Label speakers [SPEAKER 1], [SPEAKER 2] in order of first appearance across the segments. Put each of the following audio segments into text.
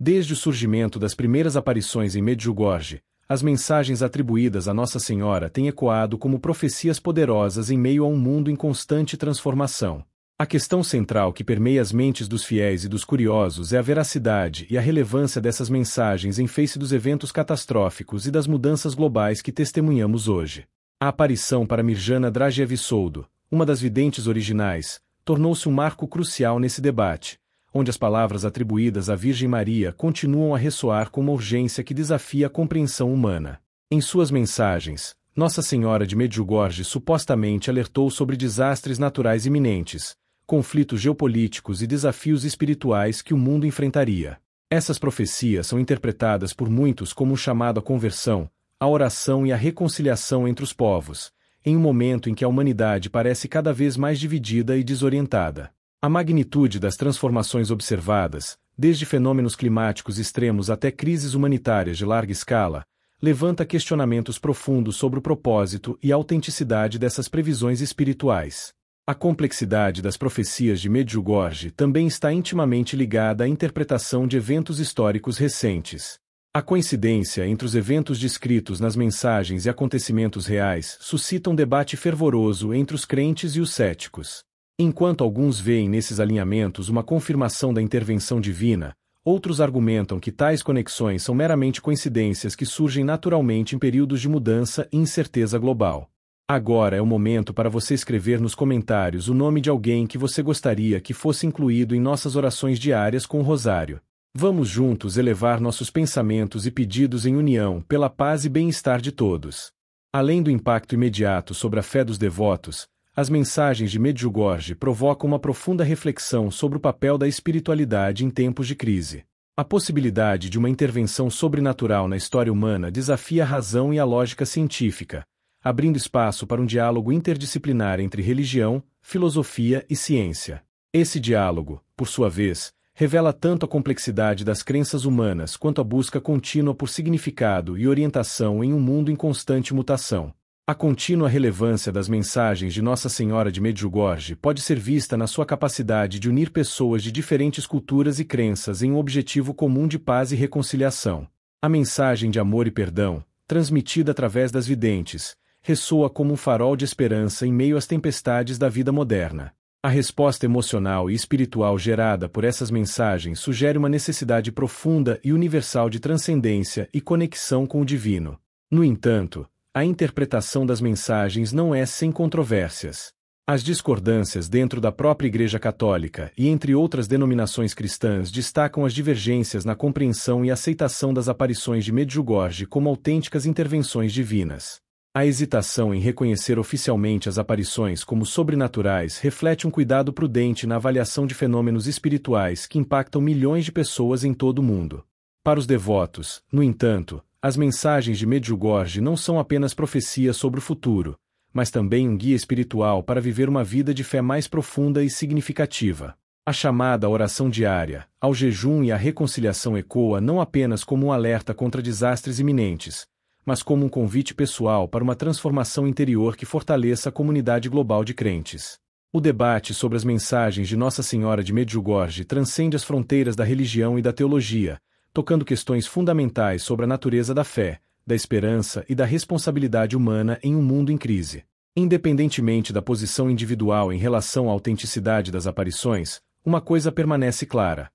[SPEAKER 1] Desde o surgimento das primeiras aparições em Medjugorje, as mensagens atribuídas a Nossa Senhora têm ecoado como profecias poderosas em meio a um mundo em constante transformação. A questão central que permeia as mentes dos fiéis e dos curiosos é a veracidade e a relevância dessas mensagens em face dos eventos catastróficos e das mudanças globais que testemunhamos hoje. A aparição para Mirjana Drajevisoldo, uma das videntes originais, tornou-se um marco crucial nesse debate, onde as palavras atribuídas à Virgem Maria continuam a ressoar com uma urgência que desafia a compreensão humana. Em suas mensagens, Nossa Senhora de Medjugorje supostamente alertou sobre desastres naturais iminentes, conflitos geopolíticos e desafios espirituais que o mundo enfrentaria. Essas profecias são interpretadas por muitos como um chamado à conversão, à oração e à reconciliação entre os povos, em um momento em que a humanidade parece cada vez mais dividida e desorientada. A magnitude das transformações observadas, desde fenômenos climáticos extremos até crises humanitárias de larga escala, levanta questionamentos profundos sobre o propósito e a autenticidade dessas previsões espirituais. A complexidade das profecias de Medjugorje também está intimamente ligada à interpretação de eventos históricos recentes. A coincidência entre os eventos descritos nas mensagens e acontecimentos reais suscita um debate fervoroso entre os crentes e os céticos. Enquanto alguns veem nesses alinhamentos uma confirmação da intervenção divina, outros argumentam que tais conexões são meramente coincidências que surgem naturalmente em períodos de mudança e incerteza global. Agora é o momento para você escrever nos comentários o nome de alguém que você gostaria que fosse incluído em nossas orações diárias com o Rosário. Vamos juntos elevar nossos pensamentos e pedidos em união pela paz e bem-estar de todos. Além do impacto imediato sobre a fé dos devotos, as mensagens de Medjugorje provocam uma profunda reflexão sobre o papel da espiritualidade em tempos de crise. A possibilidade de uma intervenção sobrenatural na história humana desafia a razão e a lógica científica, abrindo espaço para um diálogo interdisciplinar entre religião, filosofia e ciência. Esse diálogo, por sua vez, revela tanto a complexidade das crenças humanas quanto a busca contínua por significado e orientação em um mundo em constante mutação. A contínua relevância das mensagens de Nossa Senhora de Medjugorje pode ser vista na sua capacidade de unir pessoas de diferentes culturas e crenças em um objetivo comum de paz e reconciliação. A mensagem de amor e perdão, transmitida através das videntes, ressoa como um farol de esperança em meio às tempestades da vida moderna. A resposta emocional e espiritual gerada por essas mensagens sugere uma necessidade profunda e universal de transcendência e conexão com o divino. No entanto, a interpretação das mensagens não é sem controvérsias. As discordâncias dentro da própria Igreja Católica e entre outras denominações cristãs destacam as divergências na compreensão e aceitação das aparições de Medjugorje como autênticas intervenções divinas. A hesitação em reconhecer oficialmente as aparições como sobrenaturais reflete um cuidado prudente na avaliação de fenômenos espirituais que impactam milhões de pessoas em todo o mundo. Para os devotos, no entanto, as mensagens de Medjugorje não são apenas profecias sobre o futuro, mas também um guia espiritual para viver uma vida de fé mais profunda e significativa. A chamada à oração diária, ao jejum e à reconciliação ecoa não apenas como um alerta contra desastres iminentes, mas como um convite pessoal para uma transformação interior que fortaleça a comunidade global de crentes. O debate sobre as mensagens de Nossa Senhora de Medjugorje transcende as fronteiras da religião e da teologia, tocando questões fundamentais sobre a natureza da fé, da esperança e da responsabilidade humana em um mundo em crise. Independentemente da posição individual em relação à autenticidade das aparições, uma coisa permanece clara.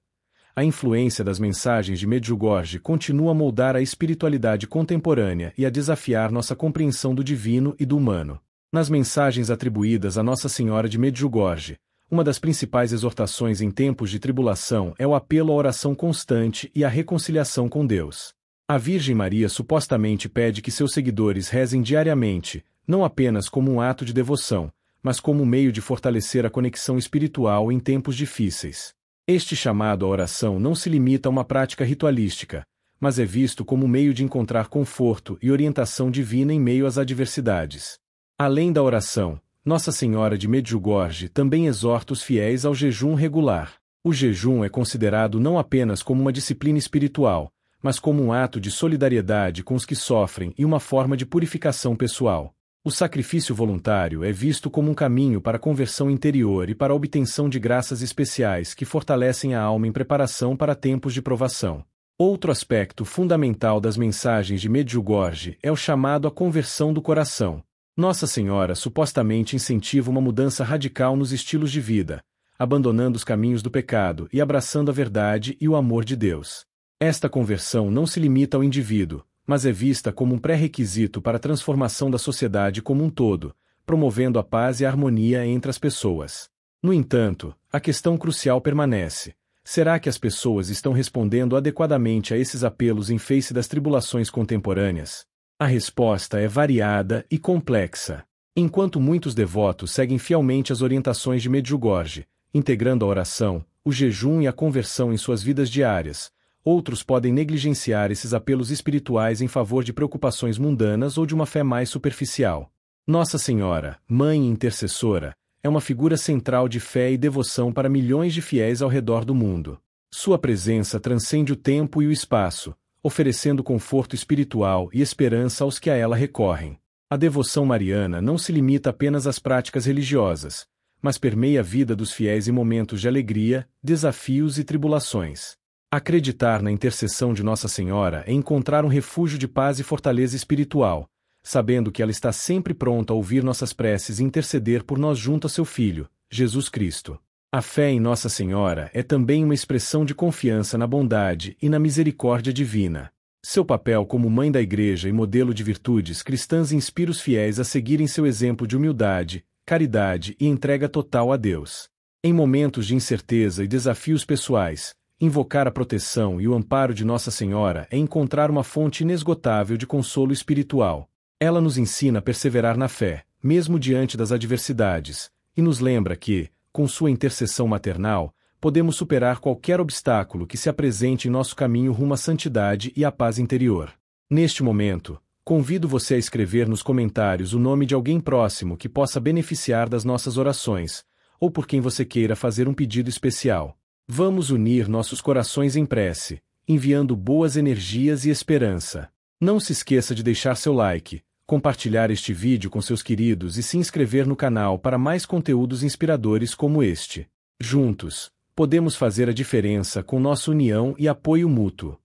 [SPEAKER 1] A influência das mensagens de Medjugorje continua a moldar a espiritualidade contemporânea e a desafiar nossa compreensão do divino e do humano. Nas mensagens atribuídas a Nossa Senhora de Medjugorje, uma das principais exortações em tempos de tribulação é o apelo à oração constante e à reconciliação com Deus. A Virgem Maria supostamente pede que seus seguidores rezem diariamente, não apenas como um ato de devoção, mas como um meio de fortalecer a conexão espiritual em tempos difíceis. Este chamado à oração não se limita a uma prática ritualística, mas é visto como um meio de encontrar conforto e orientação divina em meio às adversidades. Além da oração, nossa Senhora de Medjugorje também exorta os fiéis ao jejum regular. O jejum é considerado não apenas como uma disciplina espiritual, mas como um ato de solidariedade com os que sofrem e uma forma de purificação pessoal. O sacrifício voluntário é visto como um caminho para a conversão interior e para a obtenção de graças especiais que fortalecem a alma em preparação para tempos de provação. Outro aspecto fundamental das mensagens de Medjugorje é o chamado à conversão do coração. Nossa Senhora supostamente incentiva uma mudança radical nos estilos de vida, abandonando os caminhos do pecado e abraçando a verdade e o amor de Deus. Esta conversão não se limita ao indivíduo, mas é vista como um pré-requisito para a transformação da sociedade como um todo, promovendo a paz e a harmonia entre as pessoas. No entanto, a questão crucial permanece. Será que as pessoas estão respondendo adequadamente a esses apelos em face das tribulações contemporâneas? A resposta é variada e complexa. Enquanto muitos devotos seguem fielmente as orientações de Medjugorje, integrando a oração, o jejum e a conversão em suas vidas diárias, outros podem negligenciar esses apelos espirituais em favor de preocupações mundanas ou de uma fé mais superficial. Nossa Senhora, Mãe Intercessora, é uma figura central de fé e devoção para milhões de fiéis ao redor do mundo. Sua presença transcende o tempo e o espaço, oferecendo conforto espiritual e esperança aos que a ela recorrem. A devoção mariana não se limita apenas às práticas religiosas, mas permeia a vida dos fiéis em momentos de alegria, desafios e tribulações. Acreditar na intercessão de Nossa Senhora é encontrar um refúgio de paz e fortaleza espiritual, sabendo que ela está sempre pronta a ouvir nossas preces e interceder por nós junto a seu Filho, Jesus Cristo. A fé em Nossa Senhora é também uma expressão de confiança na bondade e na misericórdia divina. Seu papel como mãe da Igreja e modelo de virtudes cristãs inspira os fiéis a seguirem seu exemplo de humildade, caridade e entrega total a Deus. Em momentos de incerteza e desafios pessoais, invocar a proteção e o amparo de Nossa Senhora é encontrar uma fonte inesgotável de consolo espiritual. Ela nos ensina a perseverar na fé, mesmo diante das adversidades, e nos lembra que, com sua intercessão maternal, podemos superar qualquer obstáculo que se apresente em nosso caminho rumo à santidade e à paz interior. Neste momento, convido você a escrever nos comentários o nome de alguém próximo que possa beneficiar das nossas orações, ou por quem você queira fazer um pedido especial. Vamos unir nossos corações em prece, enviando boas energias e esperança. Não se esqueça de deixar seu like, compartilhar este vídeo com seus queridos e se inscrever no canal para mais conteúdos inspiradores como este. Juntos, podemos fazer a diferença com nossa união e apoio mútuo.